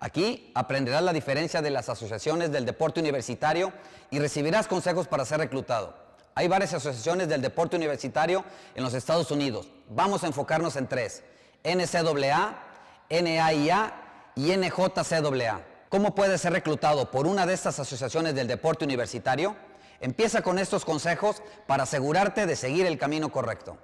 Aquí aprenderás la diferencia de las asociaciones del deporte universitario y recibirás consejos para ser reclutado. Hay varias asociaciones del deporte universitario en los Estados Unidos. Vamos a enfocarnos en tres. NCAA, NAIA y NJCAA. ¿Cómo puedes ser reclutado por una de estas asociaciones del deporte universitario? Empieza con estos consejos para asegurarte de seguir el camino correcto.